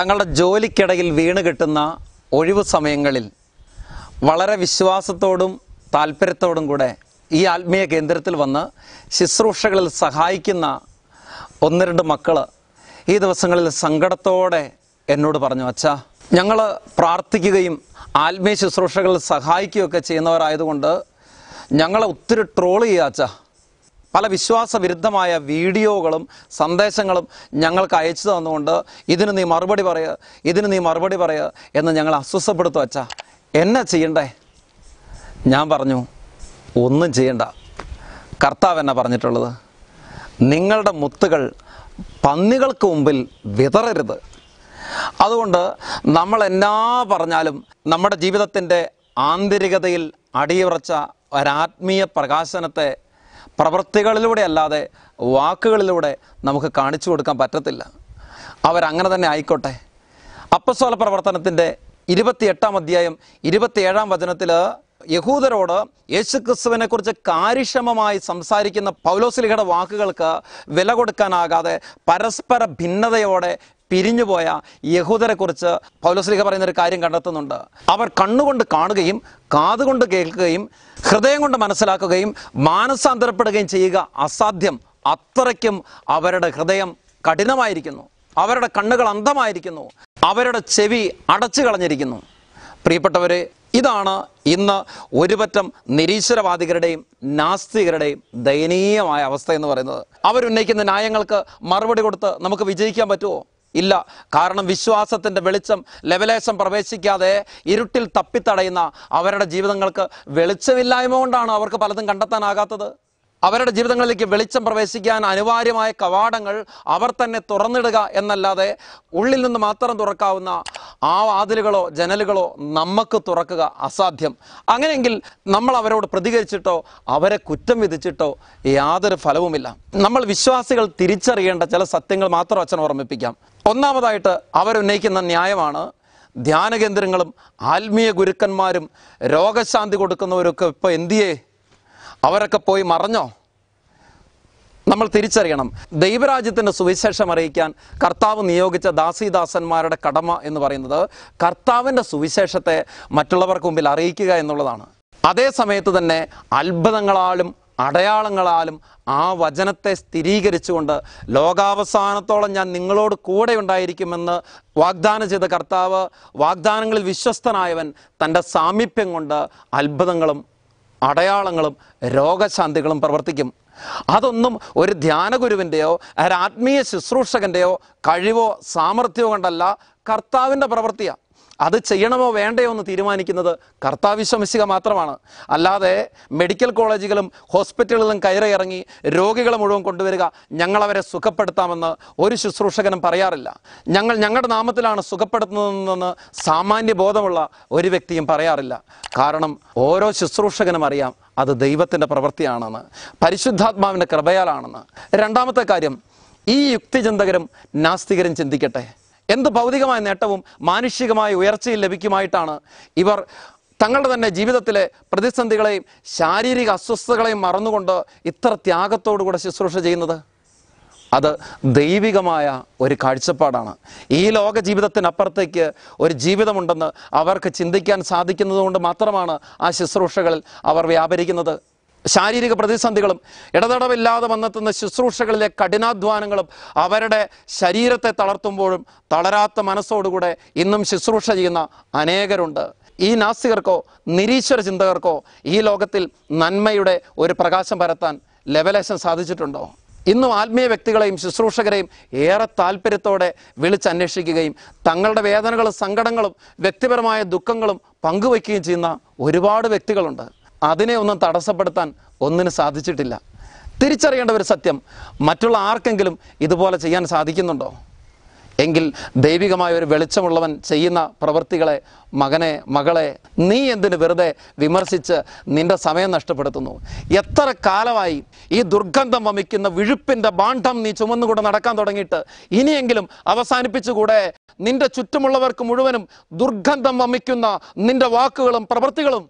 തങ്ങളുടെ ജോലിക്കിടയിൽ വീണ് കിട്ടുന്ന ഒഴിവു സമയങ്ങളിൽ വളരെ വിശ്വാസത്തോടും താല്പര്യത്തോടും കൂടെ ഈ ആത്മീയ കേന്ദ്രത്തിൽ വന്ന് ശുശ്രൂഷകളിൽ സഹായിക്കുന്ന ഒന്ന് രണ്ട് മക്കൾ ഈ ദിവസങ്ങളിൽ സങ്കടത്തോടെ എന്നോട് പറഞ്ഞു അച്ഛാ ഞങ്ങൾ പ്രാർത്ഥിക്കുകയും ആത്മീയ ശുശ്രൂഷകളിൽ സഹായിക്കുകയൊക്കെ ചെയ്യുന്നവരായതുകൊണ്ട് ഞങ്ങളെ ഒത്തിരി ട്രോൾ ചെയ്യുക അച്ഛാ പല വിശ്വാസവിരുദ്ധമായ വീഡിയോകളും സന്ദേശങ്ങളും ഞങ്ങൾക്ക് അയച്ചു തന്നുകൊണ്ട് ഇതിന് നീ മറുപടി പറയുക ഇതിന് നീ മറുപടി പറയുക എന്ന് ഞങ്ങൾ അസ്വസ്ഥപ്പെടുത്തു അച്ഛാ എന്നെ ചെയ്യണ്ടേ ഞാൻ പറഞ്ഞു ഒന്നും ചെയ്യണ്ട കർത്താവ് എന്നാ പറഞ്ഞിട്ടുള്ളത് നിങ്ങളുടെ മുത്തുകൾ പന്നികൾക്ക് മുമ്പിൽ വിതറരുത് അതുകൊണ്ട് നമ്മൾ എന്നാ പറഞ്ഞാലും നമ്മുടെ ജീവിതത്തിൻ്റെ ആന്തരികതയിൽ അടിയുറച്ച ഒരാത്മീയ പ്രകാശനത്തെ പ്രവൃത്തികളിലൂടെ അല്ലാതെ വാക്കുകളിലൂടെ നമുക്ക് കാണിച്ചു കൊടുക്കാൻ പറ്റത്തില്ല അവരങ്ങനെ തന്നെ ആയിക്കോട്ടെ അപ്പസ്വല പ്രവർത്തനത്തിൻ്റെ ഇരുപത്തിയെട്ടാം അധ്യായം ഇരുപത്തിയേഴാം വചനത്തിൽ യഹൂദരോട് യേശുക്രിസ്തുവിനെ കുറിച്ച് കാര്യക്ഷമമായി സംസാരിക്കുന്ന പൗലോസ്ലിഹയുടെ വാക്കുകൾക്ക് വില കൊടുക്കാനാകാതെ പരസ്പര ഭിന്നതയോടെ പിരിഞ്ഞുപോയ യഹൂദരെക്കുറിച്ച് പൗലോസ്ലിഹ പറയുന്ന ഒരു കാര്യം കണ്ടെത്തുന്നുണ്ട് അവർ കണ്ണുകൊണ്ട് കാണുകയും കാതുകൊണ്ട് കേൾക്കുകയും ഹൃദയം കൊണ്ട് മനസ്സിലാക്കുകയും മാനസാന്തരപ്പെടുകയും ചെയ്യുക അസാധ്യം അത്രയ്ക്കും അവരുടെ ഹൃദയം കഠിനമായിരിക്കുന്നു അവരുടെ കണ്ണുകൾ അന്ധമായിരിക്കുന്നു അവരുടെ ചെവി അടച്ചു കളഞ്ഞിരിക്കുന്നു പ്രിയപ്പെട്ടവരെ ഇതാണ് ഇന്ന് ഒരുപറ്റം നിരീശ്വരവാദികളുടെയും നാസ്തികരുടെയും ദയനീയമായ അവസ്ഥ എന്ന് പറയുന്നത് അവരുന്നയിക്കുന്ന ന്യായങ്ങൾക്ക് മറുപടി കൊടുത്ത് നമുക്ക് വിജയിക്കാൻ പറ്റുമോ ഇല്ല കാരണം വിശ്വാസത്തിൻ്റെ വെളിച്ചം ലവലേശം പ്രവേശിക്കാതെ ഇരുട്ടിൽ തപ്പിത്തടയുന്ന അവരുടെ ജീവിതങ്ങൾക്ക് വെളിച്ചമില്ലായ്മ കൊണ്ടാണ് അവർക്ക് പലതും കണ്ടെത്താനാകാത്തത് അവരുടെ ജീവിതങ്ങളിലേക്ക് വെളിച്ചം പ്രവേശിക്കാൻ അനിവാര്യമായ കവാടങ്ങൾ അവർ തന്നെ തുറന്നിടുക എന്നല്ലാതെ ഉള്ളിൽ നിന്ന് മാത്രം തുറക്കാവുന്ന ആ വാതിലുകളോ ജനലുകളോ നമുക്ക് തുറക്കുക അസാധ്യം അങ്ങനെയെങ്കിൽ നമ്മൾ അവരോട് പ്രതികരിച്ചിട്ടോ അവരെ കുറ്റം വിധിച്ചിട്ടോ യാതൊരു ഫലവുമില്ല നമ്മൾ വിശ്വാസികൾ തിരിച്ചറിയേണ്ട ചില സത്യങ്ങൾ മാത്രം അച്ഛൻ ഓർമ്മിപ്പിക്കാം ഒന്നാമതായിട്ട് അവരുന്നയിക്കുന്ന ന്യായമാണ് ധ്യാനകേന്ദ്രങ്ങളും ആത്മീയ ഗുരുക്കന്മാരും രോഗശാന്തി കൊടുക്കുന്നവരൊക്കെ ഇപ്പോൾ എന്തിയേ അവരൊക്കെ പോയി മറഞ്ഞോ നമ്മൾ തിരിച്ചറിയണം ദൈവരാജ്യത്തിൻ്റെ സുവിശേഷം അറിയിക്കാൻ കർത്താവ് നിയോഗിച്ച ദാസിദാസന്മാരുടെ കടമ എന്ന് പറയുന്നത് കർത്താവിൻ്റെ സുവിശേഷത്തെ മറ്റുള്ളവർക്ക് മുമ്പിൽ അറിയിക്കുക എന്നുള്ളതാണ് അതേ സമയത്ത് തന്നെ അത്ഭുതങ്ങളാലും അടയാളങ്ങളാലും ആ വചനത്തെ സ്ഥിരീകരിച്ചുകൊണ്ട് ലോകാവസാനത്തോളം ഞാൻ നിങ്ങളോട് കൂടെ ഉണ്ടായിരിക്കുമെന്ന് വാഗ്ദാനം ചെയ്ത കർത്താവ് വാഗ്ദാനങ്ങളിൽ വിശ്വസ്തനായവൻ തൻ്റെ സാമീപ്യം കൊണ്ട് അത്ഭുതങ്ങളും അടയാളങ്ങളും രോഗശാന്തികളും പ്രവർത്തിക്കും അതൊന്നും ഒരു ധ്യാനഗുരുവിൻ്റെയോ ഒരാത്മീയ ശുശ്രൂഷകൻ്റെയോ കഴിവോ സാമർഥ്യമോ കൊണ്ടല്ല കർത്താവിൻ്റെ പ്രവൃത്തിയാണ് അത് ചെയ്യണമോ വേണ്ടയോ എന്ന് തീരുമാനിക്കുന്നത് കർത്താവ് മാത്രമാണ് അല്ലാതെ മെഡിക്കൽ കോളേജുകളും ഹോസ്പിറ്റലുകളും കയറിയിറങ്ങി രോഗികളെ മുഴുവൻ കൊണ്ടുവരിക ഞങ്ങളവരെ സുഖപ്പെടുത്താമെന്ന് ഒരു ശുശ്രൂഷകനും പറയാറില്ല ഞങ്ങൾ ഞങ്ങളുടെ നാമത്തിലാണ് സുഖപ്പെടുത്തുന്നതെന്ന് സാമാന്യ ബോധമുള്ള ഒരു വ്യക്തിയും പറയാറില്ല കാരണം ഓരോ ശുശ്രൂഷകനും അറിയാം അത് ദൈവത്തിൻ്റെ പ്രവൃത്തിയാണെന്ന് പരിശുദ്ധാത്മാവിൻ്റെ കൃപയാലാണെന്ന് രണ്ടാമത്തെ കാര്യം ഈ യുക്തിചിന്തകരും നാസ്തികരും ചിന്തിക്കട്ടെ എന്ത് ഭൗതികമായ നേട്ടവും മാനുഷികമായ ഉയർച്ചയും ലഭിക്കുമായിട്ടാണ് ഇവർ തങ്ങളുടെ തന്നെ ജീവിതത്തിലെ പ്രതിസന്ധികളെയും ശാരീരിക അസ്വസ്ഥതകളെയും മറന്നുകൊണ്ട് ഇത്ര ത്യാഗത്തോടുകൂടെ ശുശ്രൂഷ ചെയ്യുന്നത് അത് ദൈവികമായ ഒരു കാഴ്ചപ്പാടാണ് ഈ ലോക ജീവിതത്തിനപ്പുറത്തേക്ക് ഒരു ജീവിതമുണ്ടെന്ന് അവർക്ക് ചിന്തിക്കാൻ സാധിക്കുന്നതുകൊണ്ട് മാത്രമാണ് ആ ശുശ്രൂഷകളിൽ അവർ വ്യാപരിക്കുന്നത് ശാരീരിക പ്രതിസന്ധികളും ഇടതടവില്ലാതെ വന്നെത്തുന്ന ശുശ്രൂഷകളിലെ കഠിനാധ്വാനങ്ങളും അവരുടെ ശരീരത്തെ തളർത്തുമ്പോഴും തളരാത്ത മനസ്സോടുകൂടെ ഇന്നും ശുശ്രൂഷ ചെയ്യുന്ന അനേകരുണ്ട് ഈ നാസ്തികർക്കോ നിരീശ്വര ചിന്തകർക്കോ ഈ ലോകത്തിൽ നന്മയുടെ ഒരു പ്രകാശം പരത്താൻ ലെവലേഷൻ സാധിച്ചിട്ടുണ്ടോ ഇന്നും ആത്മീയ വ്യക്തികളെയും ശുശ്രൂഷകരെയും ഏറെ താല്പര്യത്തോടെ വിളിച്ചന്വേഷിക്കുകയും തങ്ങളുടെ വേദനകളും സങ്കടങ്ങളും വ്യക്തിപരമായ ദുഃഖങ്ങളും പങ്കുവയ്ക്കുകയും ചെയ്യുന്ന ഒരുപാട് വ്യക്തികളുണ്ട് അതിനെ ഒന്നും തടസ്സപ്പെടുത്താൻ ഒന്നിന് സാധിച്ചിട്ടില്ല തിരിച്ചറിയേണ്ട ഒരു സത്യം മറ്റുള്ള ആർക്കെങ്കിലും ഇതുപോലെ ചെയ്യാൻ സാധിക്കുന്നുണ്ടോ എങ്കിൽ ദൈവികമായ ഒരു വെളിച്ചമുള്ളവൻ ചെയ്യുന്ന പ്രവൃത്തികളെ മകനെ മകളെ നീ എന്തിനു വെറുതെ വിമർശിച്ച് നിന്റെ സമയം നഷ്ടപ്പെടുത്തുന്നു എത്ര കാലമായി ഈ ദുർഗന്ധം വമിക്കുന്ന വിഴുപ്പിൻ്റെ ബാണ്ഡം നീ ചുമന്നുകൂടെ നടക്കാൻ തുടങ്ങിയിട്ട് ഇനിയെങ്കിലും അവസാനിപ്പിച്ചുകൂടെ നിന്റെ ചുറ്റുമുള്ളവർക്ക് മുഴുവനും ദുർഗന്ധം വമിക്കുന്ന നിന്റെ വാക്കുകളും പ്രവൃത്തികളും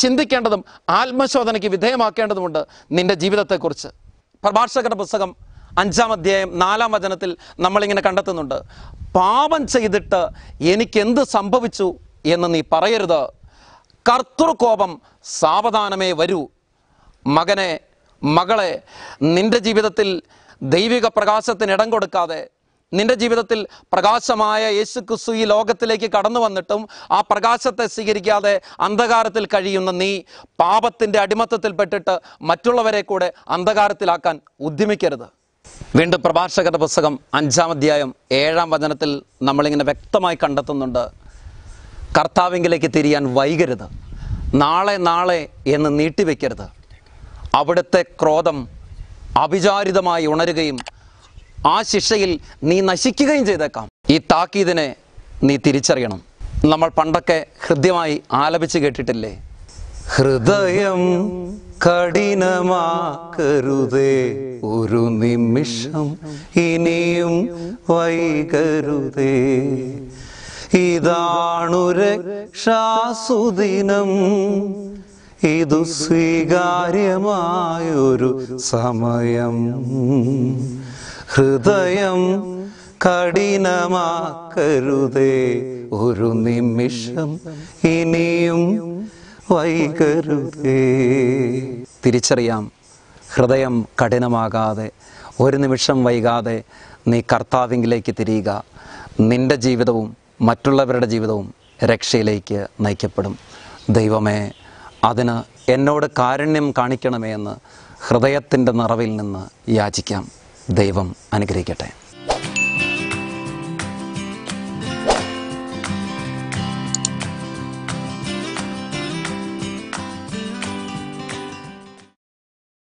ചിന്തിക്കേണ്ടതും ആത്മശോധനയ്ക്ക് വിധേയമാക്കേണ്ടതുമുണ്ട് നിന്റെ ജീവിതത്തെക്കുറിച്ച് പ്രഭാഷകരുടെ പുസ്തകം അഞ്ചാം അധ്യായം നാലാം വചനത്തിൽ നമ്മളിങ്ങനെ കണ്ടെത്തുന്നുണ്ട് പാപം ചെയ്തിട്ട് എനിക്കെന്ത് സംഭവിച്ചു എന്ന് നീ പറയരുത് കർത്തൃകോപം സാവധാനമേ വരൂ മകനെ മകളെ നിന്റെ ജീവിതത്തിൽ ദൈവിക പ്രകാശത്തിന് ഇടം കൊടുക്കാതെ നിന്റെ ജീവിതത്തിൽ പ്രകാശമായ യേശു ക്രിസ്തു ഈ ലോകത്തിലേക്ക് കടന്നു വന്നിട്ടും ആ പ്രകാശത്തെ സ്വീകരിക്കാതെ അന്ധകാരത്തിൽ കഴിയുന്ന നീ പാപത്തിൻ്റെ അടിമത്തത്തിൽപ്പെട്ടിട്ട് മറ്റുള്ളവരെ കൂടെ അന്ധകാരത്തിലാക്കാൻ ഉദ്യമിക്കരുത് വീണ്ടും പ്രഭാഷകരുടെ പുസ്തകം അഞ്ചാം അധ്യായം ഏഴാം വചനത്തിൽ നമ്മളിങ്ങനെ വ്യക്തമായി കണ്ടെത്തുന്നുണ്ട് കർത്താവിങ്കിലേക്ക് തിരിയാൻ വൈകരുത് നാളെ നാളെ എന്ന് നീട്ടിവെക്കരുത് അവിടുത്തെ ക്രോധം അവിചാരിതമായി ഉണരുകയും ആ ശിക്ഷയിൽ നീ നശിക്കുകയും ചെയ്തേക്കാം ഈ താക്കീതിനെ നീ തിരിച്ചറിയണം നമ്മൾ പണ്ടൊക്കെ ഹൃദ്യമായി ആലപിച്ച് കേട്ടിട്ടില്ലേ ഹൃദയം കഠിനമാക്കരുതേ ഒരു നിമിഷം ഇനിയും വൈകരുതേ ഇതാണു രക്ഷാസുദിനം ഇതു സ്വീകാര്യമായൊരു സമയം ഹൃദയം കഠിനമാക്കരുതേ ഒരു നിമിഷം ഇനിയും വൈകരുതേ തിരിച്ചറിയാം ഹൃദയം കഠിനമാകാതെ ഒരു നിമിഷം വൈകാതെ നീ കർത്താവിംഗിലേക്ക് തിരിയുക നിന്റെ ജീവിതവും മറ്റുള്ളവരുടെ ജീവിതവും രക്ഷയിലേക്ക് നയിക്കപ്പെടും ദൈവമേ അതിന് എന്നോട് കാരുണ്യം കാണിക്കണമേ എന്ന് ഹൃദയത്തിൻ്റെ നിറവിൽ നിന്ന് യാചിക്കാം ദൈവം അനുഗ്രഹിക്കട്ടെ